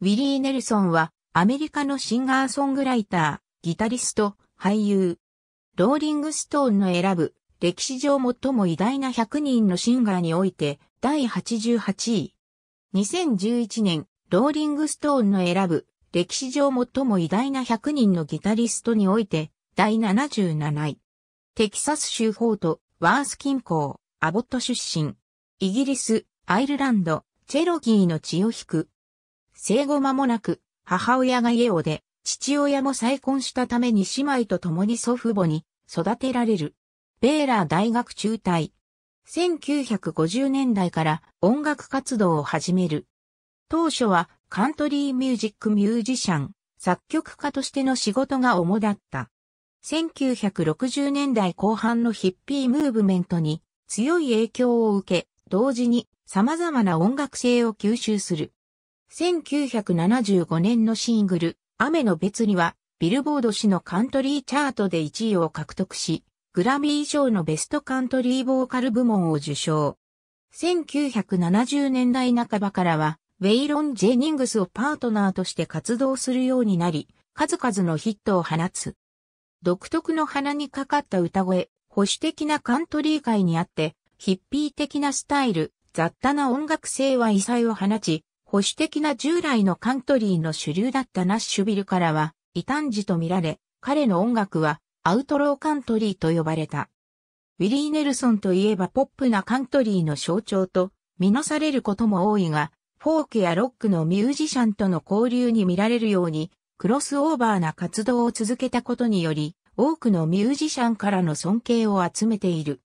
ウィリー・ネルソンは、アメリカのシンガーソングライター、ギタリスト、俳優。ローリング・ストーンの選ぶ、歴史上最も偉大な100人のシンガーにおいて、第88位。2011年、ローリング・ストーンの選ぶ、歴史上最も偉大な100人のギタリストにおいて、第77位。テキサス州フォート、ワース近郊、アボット出身。イギリス、アイルランド、チェロギーの血を引く。生後間もなく、母親が家を出、父親も再婚したために姉妹と共に祖父母に育てられる。ベーラー大学中退。1950年代から音楽活動を始める。当初はカントリーミュージックミュージシャン、作曲家としての仕事が主だった。1960年代後半のヒッピームーブメントに強い影響を受け、同時に様々な音楽性を吸収する。1975年のシングル、雨の別には、ビルボード誌のカントリーチャートで1位を獲得し、グラミー賞のベストカントリーボーカル部門を受賞。1970年代半ばからは、ウェイロン・ジェニングスをパートナーとして活動するようになり、数々のヒットを放つ。独特の鼻にかかった歌声、保守的なカントリー界にあって、ヒッピー的なスタイル、雑多な音楽性は異彩を放ち、保守的な従来のカントリーの主流だったナッシュビルからは異端児と見られ、彼の音楽はアウトローカントリーと呼ばれた。ウィリー・ネルソンといえばポップなカントリーの象徴と見なされることも多いが、フォークやロックのミュージシャンとの交流に見られるように、クロスオーバーな活動を続けたことにより、多くのミュージシャンからの尊敬を集めている。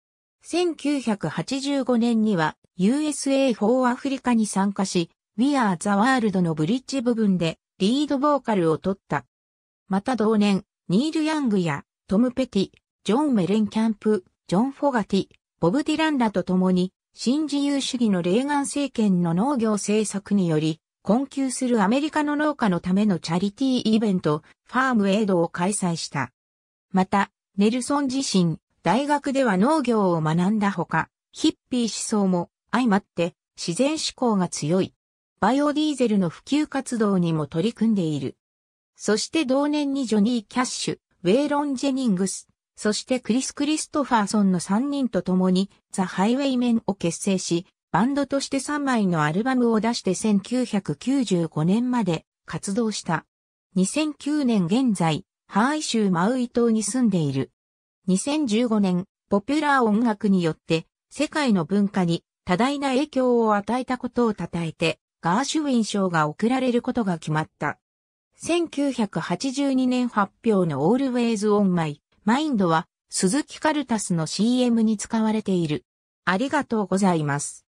1985年には USA4 アフリカに参加し、We Are the World のブリッジ部分でリードボーカルを取った。また同年、ニール・ヤングやトム・ペティ、ジョン・メレンキャンプ、ジョン・フォガティ、ボブ・ディランらと共に、新自由主義のレーガン政権の農業政策により、困窮するアメリカの農家のためのチャリティーイベント、ファームエイドを開催した。また、ネルソン自身、大学では農業を学んだほか、ヒッピー思想も相まって自然思考が強い。バイオディーゼルの普及活動にも取り組んでいる。そして同年にジョニー・キャッシュ、ウェイロン・ジェニングス、そしてクリス・クリストファーソンの3人と共にザ・ハイウェイメンを結成し、バンドとして3枚のアルバムを出して1995年まで活動した。2009年現在、ハーイ州マウイ島に住んでいる。2015年、ポピュラー音楽によって世界の文化に多大な影響を与えたことを称えて、ガーシュウィン賞が贈られることが決まった。1982年発表の Always on My Mind は、鈴木カルタスの CM に使われている。ありがとうございます。